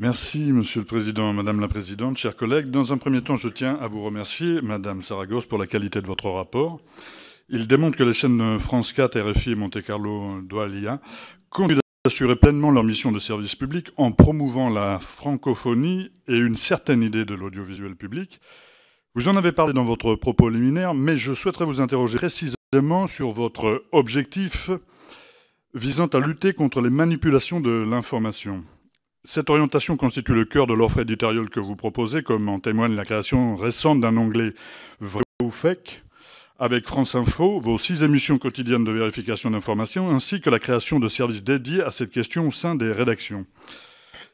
Merci, Monsieur le Président, Madame la Présidente, chers collègues. Dans un premier temps, je tiens à vous remercier, Madame Saragosse, pour la qualité de votre rapport. Il démontre que les chaînes France 4, RFI et Monte Carlo d'Oalia continuent d'assurer pleinement leur mission de service public en promouvant la francophonie et une certaine idée de l'audiovisuel public. Vous en avez parlé dans votre propos liminaire, mais je souhaiterais vous interroger précisément sur votre objectif visant à lutter contre les manipulations de l'information. Cette orientation constitue le cœur de l'offre éditoriale que vous proposez, comme en témoigne la création récente d'un onglet Vrai ou Fake avec France Info, vos six émissions quotidiennes de vérification d'informations, ainsi que la création de services dédiés à cette question au sein des rédactions.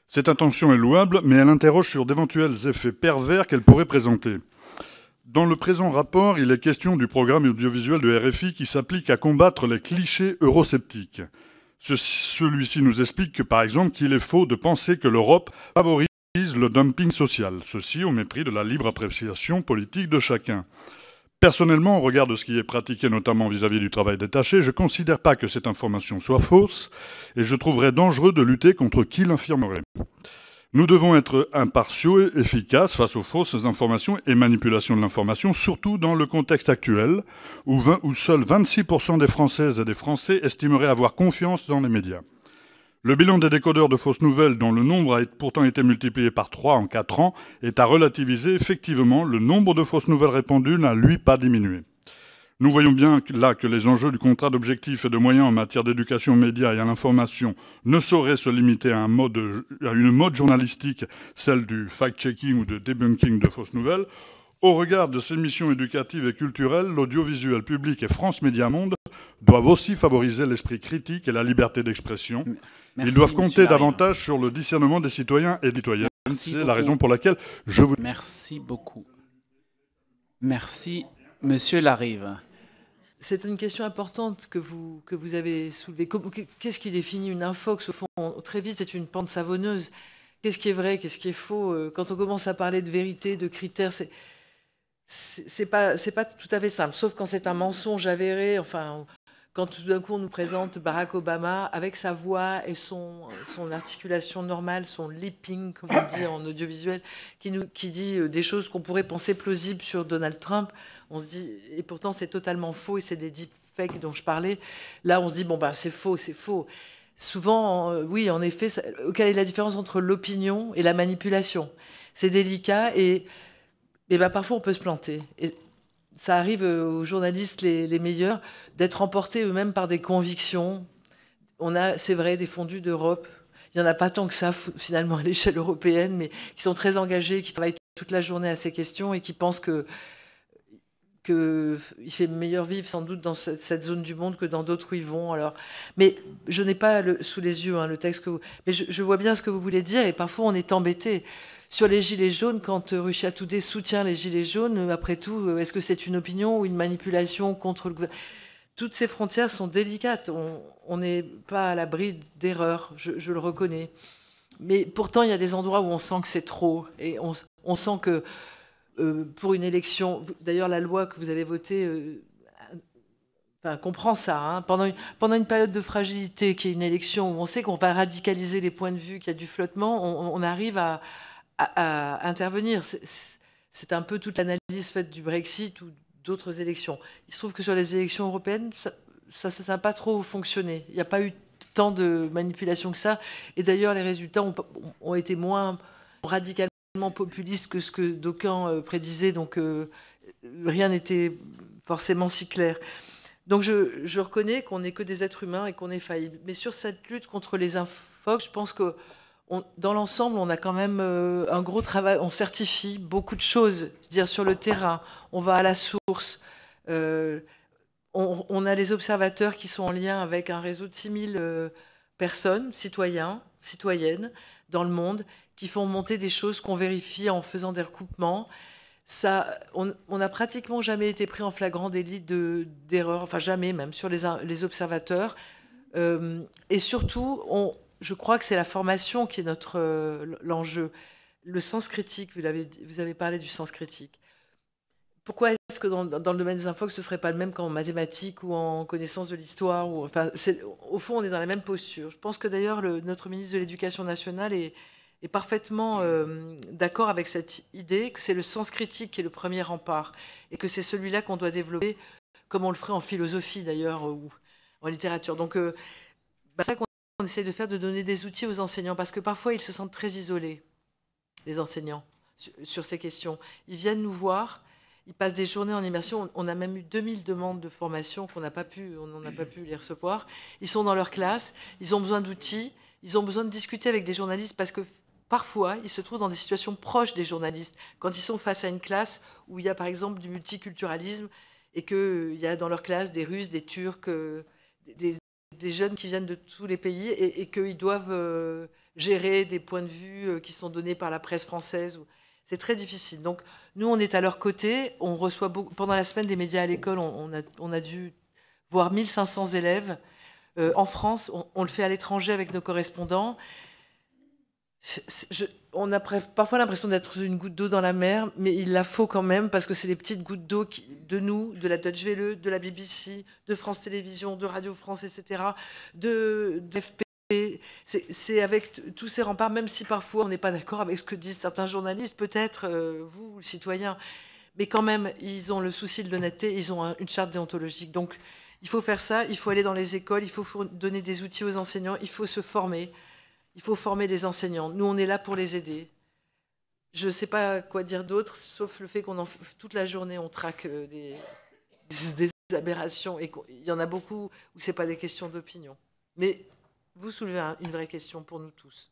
Cette intention est louable, mais elle interroge sur d'éventuels effets pervers qu'elle pourrait présenter. Dans le présent rapport, il est question du programme audiovisuel de RFI qui s'applique à combattre les clichés eurosceptiques. Celui-ci nous explique que, par exemple, qu'il est faux de penser que l'Europe favorise le dumping social, ceci au mépris de la libre appréciation politique de chacun. Personnellement, au regard de ce qui est pratiqué notamment vis-à-vis -vis du travail détaché, je ne considère pas que cette information soit fausse et je trouverais dangereux de lutter contre qui l'infirmerait. Nous devons être impartiaux et efficaces face aux fausses informations et manipulations de l'information, surtout dans le contexte actuel où, seuls 26% des Françaises et des Français estimeraient avoir confiance dans les médias. Le bilan des décodeurs de fausses nouvelles, dont le nombre a pourtant été multiplié par 3 en 4 ans, est à relativiser. Effectivement, le nombre de fausses nouvelles répandues n'a lui pas diminué. Nous voyons bien là que les enjeux du contrat d'objectifs et de moyens en matière d'éducation aux médias et à l'information ne sauraient se limiter à, une mode journalistique, celle du fact-checking ou de debunking de fausses nouvelles. Au regard de ces missions éducatives et culturelles, l'audiovisuel public et France Média Monde doivent aussi favoriser l'esprit critique et la liberté d'expression. Ils doivent compter davantage sur le discernement des citoyens et des citoyennes. C'est la raison pour laquelle je vous... Merci beaucoup. Merci, Monsieur Larive. C'est une question importante que vous, que vous avez soulevée. Qu'est-ce qui définit une infox Au fond, très vite, c'est une pente savonneuse. Qu'est-ce qui est vrai Qu'est-ce qui est faux euh, Quand on commence à parler de vérité, de critères, c'est c'est pas, pas tout à fait simple. Sauf quand c'est un mensonge avéré. Enfin, quand tout d'un coup on nous présente Barack Obama avec sa voix et son, son articulation normale, son leaping », comme on dit en audiovisuel, qui, nous, qui dit euh, des choses qu'on pourrait penser plausibles sur Donald Trump, on se dit, et pourtant c'est totalement faux et c'est des deepfakes dont je parlais. Là, on se dit, bon, ben c'est faux, c'est faux. Souvent, euh, oui, en effet, quelle est la différence entre l'opinion et la manipulation C'est délicat et, et eh ben, parfois on peut se planter. Et, ça arrive euh, aux journalistes les, meilleurs d'être emportés eux-mêmes par des convictions. On a, c'est vrai, des fondus d'Europe. Il n'y en a pas tant que ça, finalement, à l'échelle européenne, mais qui sont très engagés, qui travaillent toute la journée à ces questions et qui pensent que il fait meilleur vivre sans doute dans cette, zone du monde que dans d'autres où ils vont. Alors, mais je n'ai pas sous les yeux hein, le texte que vous. Mais je, vois bien ce que vous voulez dire et parfois on est embêté. Sur les Gilets jaunes, quand euh, Ruchia Toudé soutient les Gilets jaunes, euh, après tout, euh, est-ce que c'est une opinion ou une manipulation contre le gouvernement Toutes ces frontières sont délicates. On n'est pas à l'abri d'erreurs, je, le reconnais. Mais pourtant, il y a des endroits où on sent que c'est trop. Et on, on sent que euh, pour une élection. D'ailleurs, la loi que vous avez votée euh, comprend ça. Hein. Pendant, une, pendant une période de fragilité, qui est une élection où on sait qu'on va radicaliser les points de vue, qu'il y a du flottement, on, arrive à, intervenir. C'est un peu toute l'analyse faite du Brexit ou d'autres élections. Il se trouve que sur les élections européennes, ça n'a pas trop fonctionné. Il n'y a pas eu tant de manipulation que ça. Et d'ailleurs, les résultats ont, ont été moins radicalement populiste que ce que d'aucuns euh, prédisaient, donc euh, rien n'était forcément si clair. Donc je, reconnais qu'on n'est que des êtres humains et qu'on est faillible. Mais sur cette lutte contre les infox, je pense que dans l'ensemble, on a quand même euh, un gros travail. On certifie beaucoup de choses, dire sur le terrain. On va à la source. on, on, a les observateurs qui sont en lien avec un réseau de 6000 personnes, citoyens, citoyennes, dans le monde, qui font monter des choses qu'on vérifie en faisant des recoupements. Ça, on n'a pratiquement jamais été pris en flagrant délit d'erreur, enfin jamais même sur les, les observateurs. Euh, et surtout, on, je crois que c'est la formation qui est notre euh, l'enjeu. Le sens critique, vous avez, vous avez parlé du sens critique. Pourquoi est-ce que dans, dans, le domaine des que ce ne serait pas le même qu'en mathématiques ou en connaissance de l'histoire enfin, Au fond, on est dans la même posture. Je pense que d'ailleurs, notre ministre de l'Éducation nationale est, est parfaitement euh, d'accord avec cette idée que c'est le sens critique qui est le premier rempart et que c'est celui-là qu'on doit développer, comme on le ferait en philosophie d'ailleurs ou en littérature. Donc, euh, bah, c'est ça qu'on essaie de faire, de donner des outils aux enseignants, parce que parfois ils se sentent très isolés, les enseignants, sur, ces questions. Ils viennent nous voir. Ils passent des journées en immersion. On, a même eu 2000 demandes de formation qu'on n'a pas pu, pas pu les recevoir. Ils sont dans leur classe, ils ont besoin d'outils, ils ont besoin de discuter avec des journalistes parce que parfois, ils se trouvent dans des situations proches des journalistes, quand ils sont face à une classe où il y a par exemple du multiculturalisme et qu'il euh, y a dans leur classe des Russes, des Turcs, euh, des, jeunes qui viennent de tous les pays et, qu'ils doivent euh, gérer des points de vue qui sont donnés par la presse française. C'est très difficile. Donc nous, on est à leur côté. On reçoit pendant la semaine des médias à l'école, on, a, dû voir 1500 élèves. en France, on le fait à l'étranger avec nos correspondants on a parfois l'impression d'être une goutte d'eau dans la mer, mais il la faut quand même parce que c'est les petites gouttes d'eau de nous, de la Deutsche Welle, de la BBC, de France Télévisions, de Radio France, etc., de, de FP. C'est avec tous ces remparts, même si parfois on n'est pas d'accord avec ce que disent certains journalistes, peut-être euh, vous, citoyens, mais quand même, ils ont le souci de l'honnêteté, ils ont une charte déontologique. Donc, il faut faire ça, il faut aller dans les écoles, il faut donner des outils aux enseignants, il faut se former. Il faut former des enseignants. Nous, on est là pour les aider. Je ne sais pas quoi dire d'autre, sauf le fait qu'on toute la journée, on traque euh, des, aberrations. Et il y en a beaucoup où ce n'est pas des questions d'opinion. Mais vous soulevez une vraie question pour nous tous.